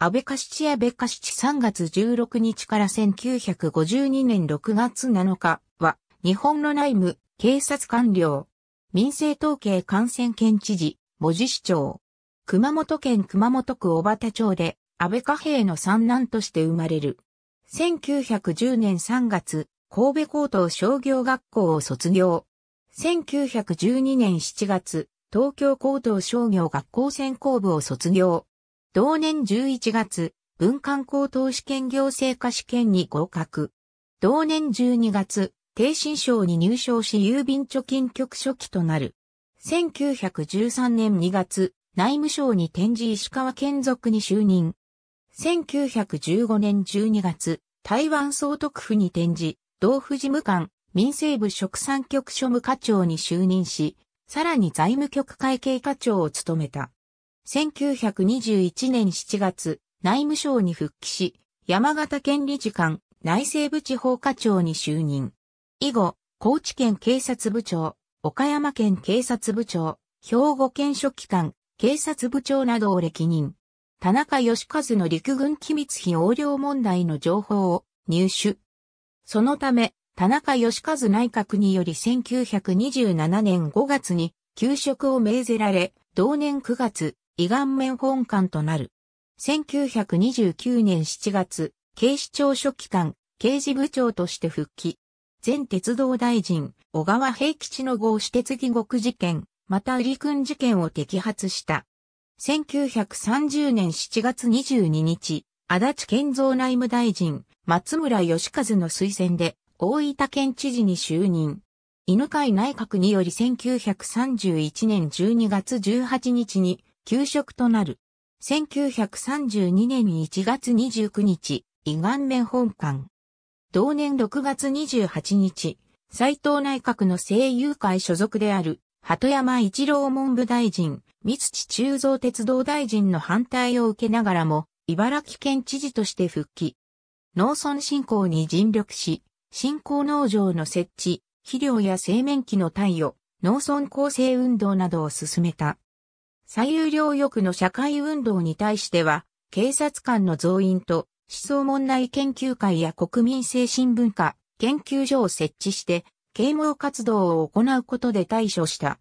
安倍カシチ安倍カシチ3月16日から1952年6月7日は、日本の内務、警察官僚、民政統計感染県知事、文字市長、熊本県熊本区小畑町で、安倍家兵の三男として生まれる。1910年3月、神戸高等商業学校を卒業。1912年7月、東京高等商業学校専攻部を卒業。同年11月、文官高等試験行政科試験に合格。同年12月、低新省に入省し郵便貯金局初期となる。1913年2月、内務省に転じ石川県属に就任。1915年12月、台湾総督府に転じ、同府事務官、民政部職産局庶務課長に就任し、さらに財務局会計課長を務めた。1921年7月、内務省に復帰し、山形県理事官、内政部地方課長に就任。以後、高知県警察部長、岡山県警察部長、兵庫県書記官、警察部長などを歴任。田中義和の陸軍機密費横領問題の情報を入手。そのため、田中義和内閣により1927年5月に休職を命ぜられ、同年9月、胃顔面本館となる。1929年7月、警視庁書記官、刑事部長として復帰。前鉄道大臣、小川平吉の合私鉄疑獄事件、また売り君事件を摘発した。1930年7月22日、足立健造内務大臣、松村義和の推薦で、大分県知事に就任。犬飼内閣により1931年12月18日に休職となる。1932年1月29日、胃が面本館。同年6月28日、斎藤内閣の声優会所属である、鳩山一郎文部大臣、三土中蔵鉄道大臣の反対を受けながらも、茨城県知事として復帰。農村振興に尽力し、振興農場の設置、肥料や製麺機の貸与、農村構成運動などを進めた。最有量欲の社会運動に対しては、警察官の増員と思想問題研究会や国民精神文化研究所を設置して、啓蒙活動を行うことで対処した。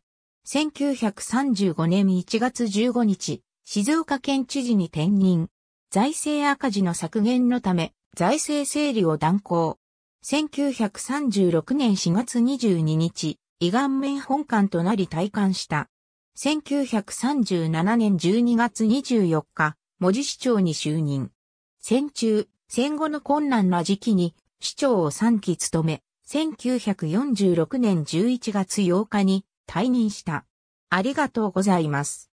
1935年1月15日、静岡県知事に転任。財政赤字の削減のため、財政整理を断行。1936年4月22日、胃が面本館となり退官した。1937年12月24日、文字市長に就任。戦中、戦後の困難な時期に市長を3期務め、1946年11月8日に退任した。ありがとうございます。